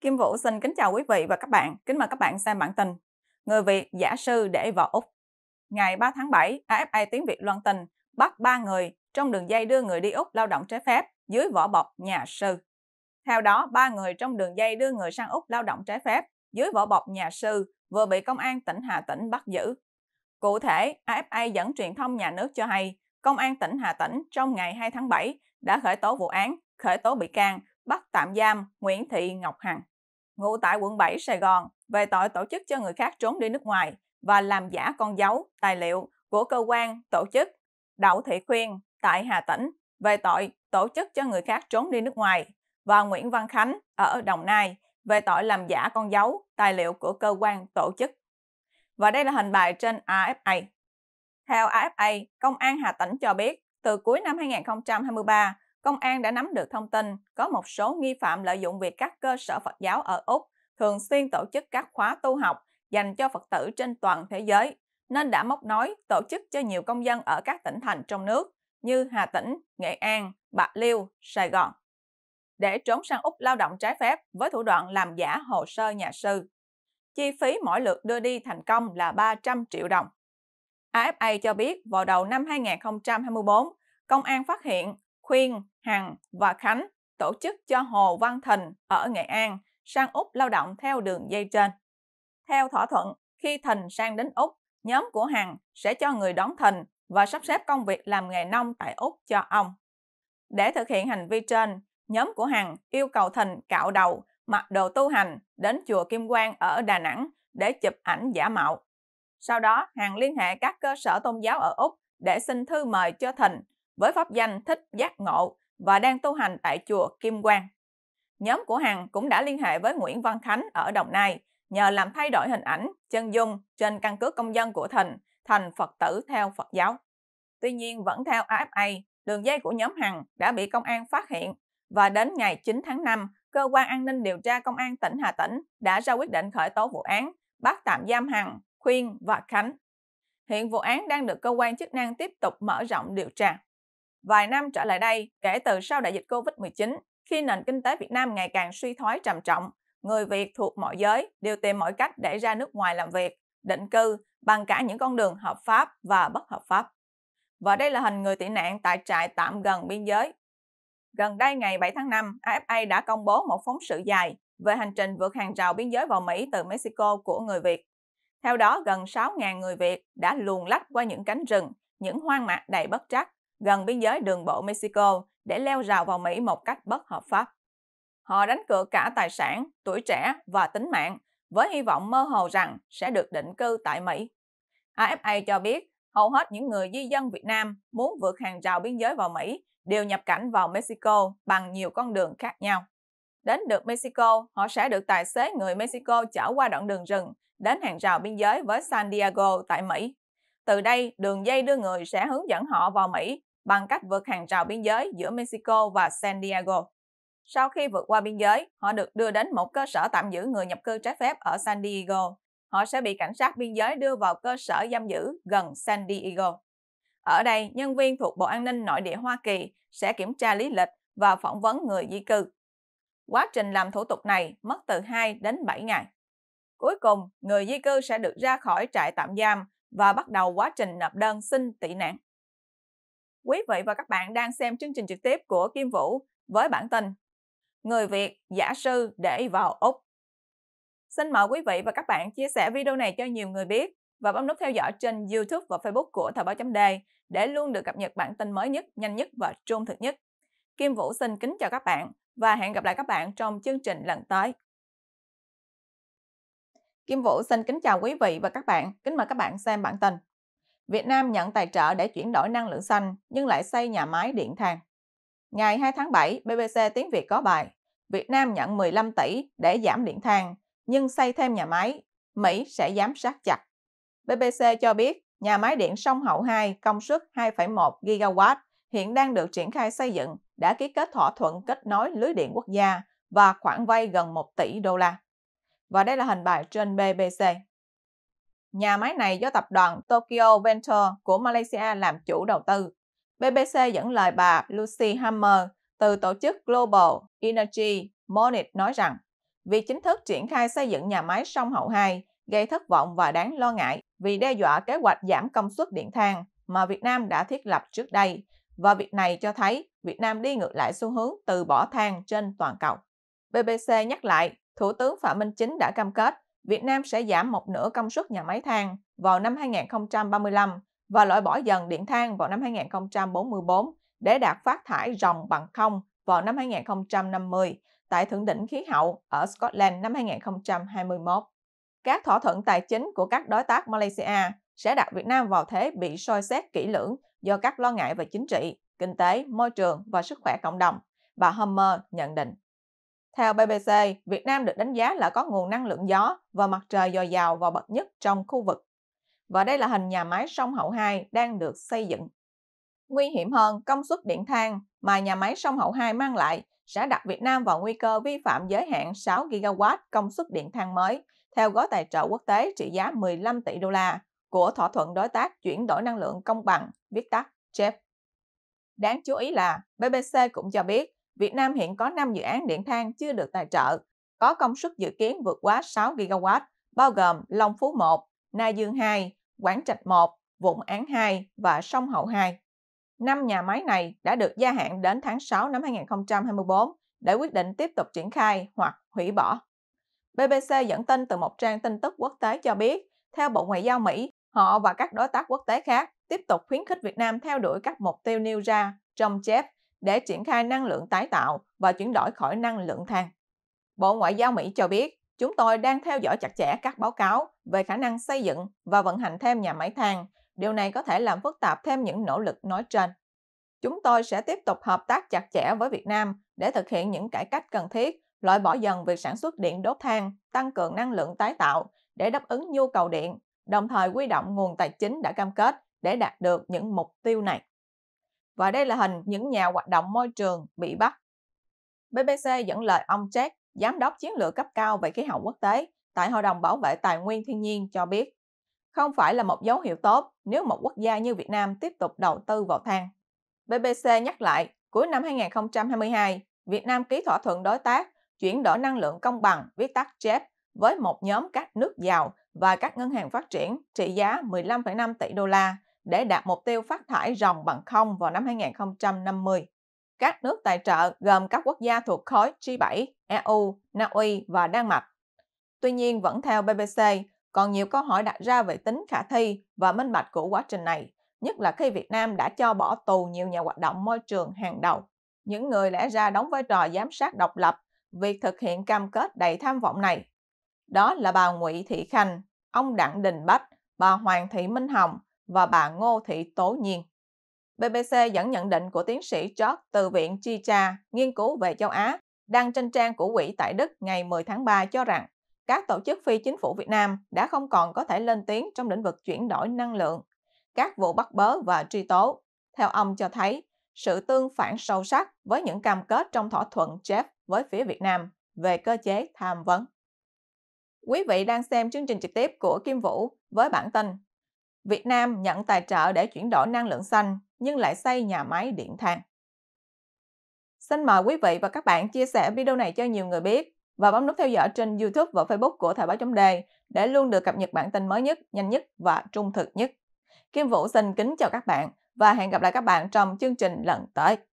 Kim Vũ xin kính chào quý vị và các bạn. Kính mời các bạn xem bản tin Người Việt giả sư để vào Úc. Ngày 3 tháng 7, AFA Tiếng Việt loan tin bắt 3 người trong đường dây đưa người đi Úc lao động trái phép dưới vỏ bọc nhà sư. Theo đó, 3 người trong đường dây đưa người sang Úc lao động trái phép dưới vỏ bọc nhà sư vừa bị công an tỉnh Hà Tĩnh bắt giữ. Cụ thể, AFA dẫn truyền thông nhà nước cho hay, công an tỉnh Hà Tĩnh trong ngày 2 tháng 7 đã khởi tố vụ án, khởi tố bị can bắt tạm giam Nguyễn Thị Ngọc Hằng, ngụ tại quận 7 Sài Gòn về tội tổ chức cho người khác trốn đi nước ngoài và làm giả con dấu, tài liệu của cơ quan, tổ chức. Đậu Thị Khuyên tại Hà Tĩnh về tội tổ chức cho người khác trốn đi nước ngoài và Nguyễn Văn Khánh ở Đồng Nai về tội làm giả con dấu, tài liệu của cơ quan, tổ chức. Và đây là hình bài trên AFA. Theo AFA, Công an Hà Tĩnh cho biết, từ cuối năm 2023, công an đã nắm được thông tin có một số nghi phạm lợi dụng việc các cơ sở Phật giáo ở Úc thường xuyên tổ chức các khóa tu học dành cho Phật tử trên toàn thế giới, nên đã móc nối tổ chức cho nhiều công dân ở các tỉnh thành trong nước như Hà Tĩnh, Nghệ An, Bạc Liêu, Sài Gòn để trốn sang Úc lao động trái phép với thủ đoạn làm giả hồ sơ nhà sư. Chi phí mỗi lượt đưa đi thành công là 300 triệu đồng. AFA cho biết vào đầu năm 2024, công an phát hiện Khuyên, Hằng và Khánh tổ chức cho Hồ Văn Thình ở Nghệ An sang Úc lao động theo đường dây trên. Theo thỏa thuận, khi Thình sang đến Úc, nhóm của Hằng sẽ cho người đón Thình và sắp xếp công việc làm nghề nông tại Úc cho ông. Để thực hiện hành vi trên, nhóm của Hằng yêu cầu Thình cạo đầu, mặc đồ tu hành đến chùa Kim Quang ở Đà Nẵng để chụp ảnh giả mạo. Sau đó, Hằng liên hệ các cơ sở tôn giáo ở Úc để xin thư mời cho Thình với pháp danh Thích Giác Ngộ và đang tu hành tại chùa Kim Quang. Nhóm của Hằng cũng đã liên hệ với Nguyễn Văn Khánh ở Đồng Nai nhờ làm thay đổi hình ảnh, chân dung trên căn cước công dân của Thịnh thành Phật tử theo Phật giáo. Tuy nhiên vẫn theo AFA, đường dây của nhóm Hằng đã bị công an phát hiện và đến ngày 9 tháng 5, cơ quan an ninh điều tra công an tỉnh Hà Tĩnh đã ra quyết định khởi tố vụ án, bắt tạm giam Hằng, Khuyên và Khánh. Hiện vụ án đang được cơ quan chức năng tiếp tục mở rộng điều tra vài năm trở lại đây, kể từ sau đại dịch Covid-19, khi nền kinh tế Việt Nam ngày càng suy thoái trầm trọng, người Việt thuộc mọi giới đều tìm mọi cách để ra nước ngoài làm việc, định cư bằng cả những con đường hợp pháp và bất hợp pháp. Và đây là hình người tị nạn tại trại tạm gần biên giới. Gần đây ngày 7 tháng 5, AFA đã công bố một phóng sự dài về hành trình vượt hàng rào biên giới vào Mỹ từ Mexico của người Việt. Theo đó, gần 6.000 người Việt đã luồn lách qua những cánh rừng, những hoang mạc đầy bất trắc gần biên giới đường bộ Mexico để leo rào vào Mỹ một cách bất hợp pháp. Họ đánh cược cả tài sản, tuổi trẻ và tính mạng với hy vọng mơ hồ rằng sẽ được định cư tại Mỹ. AFA cho biết hầu hết những người di dân Việt Nam muốn vượt hàng rào biên giới vào Mỹ đều nhập cảnh vào Mexico bằng nhiều con đường khác nhau. Đến được Mexico, họ sẽ được tài xế người Mexico chở qua đoạn đường rừng đến hàng rào biên giới với San Diego tại Mỹ. Từ đây, đường dây đưa người sẽ hướng dẫn họ vào Mỹ bằng cách vượt hàng rào biên giới giữa Mexico và San Diego. Sau khi vượt qua biên giới, họ được đưa đến một cơ sở tạm giữ người nhập cư trái phép ở San Diego. Họ sẽ bị cảnh sát biên giới đưa vào cơ sở giam giữ gần San Diego. Ở đây, nhân viên thuộc Bộ An ninh Nội địa Hoa Kỳ sẽ kiểm tra lý lịch và phỏng vấn người di cư. Quá trình làm thủ tục này mất từ 2 đến 7 ngày. Cuối cùng, người di cư sẽ được ra khỏi trại tạm giam và bắt đầu quá trình nộp đơn xin tị nạn. Quý vị và các bạn đang xem chương trình trực tiếp của Kim Vũ với bản tin Người Việt giả sư để vào Úc. Xin mời quý vị và các bạn chia sẻ video này cho nhiều người biết và bấm nút theo dõi trên YouTube và Facebook của Thời báo chấm đề để luôn được cập nhật bản tin mới nhất, nhanh nhất và trung thực nhất. Kim Vũ xin kính chào các bạn và hẹn gặp lại các bạn trong chương trình lần tới. Kim Vũ xin kính chào quý vị và các bạn, kính mời các bạn xem bản tin. Việt Nam nhận tài trợ để chuyển đổi năng lượng xanh nhưng lại xây nhà máy điện than. Ngày 2 tháng 7, BBC Tiếng Việt có bài Việt Nam nhận 15 tỷ để giảm điện than nhưng xây thêm nhà máy, Mỹ sẽ giám sát chặt. BBC cho biết nhà máy điện sông Hậu 2 công suất 2,1 gigawatt hiện đang được triển khai xây dựng đã ký kết thỏa thuận kết nối lưới điện quốc gia và khoản vay gần 1 tỷ đô la. Và đây là hình bài trên BBC. Nhà máy này do tập đoàn Tokyo Venture của Malaysia làm chủ đầu tư. BBC dẫn lời bà Lucy Hammer từ tổ chức Global Energy Monitor nói rằng việc chính thức triển khai xây dựng nhà máy sông Hậu 2 gây thất vọng và đáng lo ngại vì đe dọa kế hoạch giảm công suất điện than mà Việt Nam đã thiết lập trước đây và việc này cho thấy Việt Nam đi ngược lại xu hướng từ bỏ than trên toàn cầu. BBC nhắc lại, Thủ tướng Phạm Minh Chính đã cam kết Việt Nam sẽ giảm một nửa công suất nhà máy than vào năm 2035 và loại bỏ dần điện than vào năm 2044 để đạt phát thải ròng bằng không vào năm 2050 tại Thượng đỉnh khí hậu ở Scotland năm 2021. Các thỏa thuận tài chính của các đối tác Malaysia sẽ đặt Việt Nam vào thế bị soi xét kỹ lưỡng do các lo ngại về chính trị, kinh tế, môi trường và sức khỏe cộng đồng, bà Homer nhận định. Theo BBC, Việt Nam được đánh giá là có nguồn năng lượng gió và mặt trời dồi dào và bậc nhất trong khu vực. Và đây là hình nhà máy sông Hậu 2 đang được xây dựng. Nguy hiểm hơn, công suất điện than mà nhà máy sông Hậu 2 mang lại sẽ đặt Việt Nam vào nguy cơ vi phạm giới hạn 6 gigawatt công suất điện than mới theo gói tài trợ quốc tế trị giá 15 tỷ đô la của thỏa thuận đối tác chuyển đổi năng lượng công bằng, viết tắt CHEP. Đáng chú ý là BBC cũng cho biết Việt Nam hiện có 5 dự án điện than chưa được tài trợ, có công suất dự kiến vượt quá 6 GW, bao gồm Long Phú 1, Na Dương 2, Quảng Trạch 1, Vũng Án 2 và Sông Hậu 2. Năm nhà máy này đã được gia hạn đến tháng 6 năm 2024 để quyết định tiếp tục triển khai hoặc hủy bỏ. BBC dẫn tin từ một trang tin tức quốc tế cho biết, theo Bộ Ngoại giao Mỹ, họ và các đối tác quốc tế khác tiếp tục khuyến khích Việt Nam theo đuổi các mục tiêu nêu ra trong JEF để triển khai năng lượng tái tạo và chuyển đổi khỏi năng lượng than. Bộ Ngoại giao Mỹ cho biết, chúng tôi đang theo dõi chặt chẽ các báo cáo về khả năng xây dựng và vận hành thêm nhà máy than. Điều này có thể làm phức tạp thêm những nỗ lực nói trên. Chúng tôi sẽ tiếp tục hợp tác chặt chẽ với Việt Nam để thực hiện những cải cách cần thiết, loại bỏ dần việc sản xuất điện đốt than, tăng cường năng lượng tái tạo để đáp ứng nhu cầu điện, đồng thời quy động nguồn tài chính đã cam kết để đạt được những mục tiêu này. Và đây là hình những nhà hoạt động môi trường bị bắt. BBC dẫn lời ông Jack, Giám đốc chiến lược cấp cao về khí hậu quốc tế tại Hội đồng Bảo vệ Tài nguyên Thiên nhiên cho biết, không phải là một dấu hiệu tốt nếu một quốc gia như Việt Nam tiếp tục đầu tư vào than. BBC nhắc lại, cuối năm 2022, Việt Nam ký thỏa thuận đối tác chuyển đổi năng lượng công bằng, viết tắt JEP, với một nhóm các nước giàu và các ngân hàng phát triển trị giá 15,5 tỷ đô la để đạt mục tiêu phát thải ròng bằng không vào năm 2050. Các nước tài trợ gồm các quốc gia thuộc khối G7, EU, Na Uy và Đan Mạch. Tuy nhiên, vẫn theo BBC, còn nhiều câu hỏi đặt ra về tính khả thi và minh bạch của quá trình này, nhất là khi Việt Nam đã cho bỏ tù nhiều nhà hoạt động môi trường hàng đầu. Những người lẽ ra đóng vai trò giám sát độc lập việc thực hiện cam kết đầy tham vọng này. Đó là bà Nguyễn Thị Khanh, ông Đặng Đình Bách, bà Hoàng Thị Minh Hồng, và bà Ngô Thị Tố Nhiên. BBC dẫn nhận định của tiến sĩ George từ Viện Chi Cha nghiên cứu về châu Á đăng trên trang của Quỹ tại Đức ngày 10 tháng 3 cho rằng các tổ chức phi chính phủ Việt Nam đã không còn có thể lên tiếng trong lĩnh vực chuyển đổi năng lượng, các vụ bắt bớ và truy tố. Theo ông cho thấy, sự tương phản sâu sắc với những cam kết trong thỏa thuận JEF với phía Việt Nam về cơ chế tham vấn. Quý vị đang xem chương trình trực tiếp của Kim Vũ với bản tin Việt Nam nhận tài trợ để chuyển đổi năng lượng xanh nhưng lại xây nhà máy điện than. Xin mời quý vị và các bạn chia sẻ video này cho nhiều người biết và bấm nút theo dõi trên YouTube và Facebook của Thời báo chấm đề để luôn được cập nhật bản tin mới nhất, nhanh nhất và trung thực nhất. Kim Vũ xin kính chào các bạn và hẹn gặp lại các bạn trong chương trình lần tới.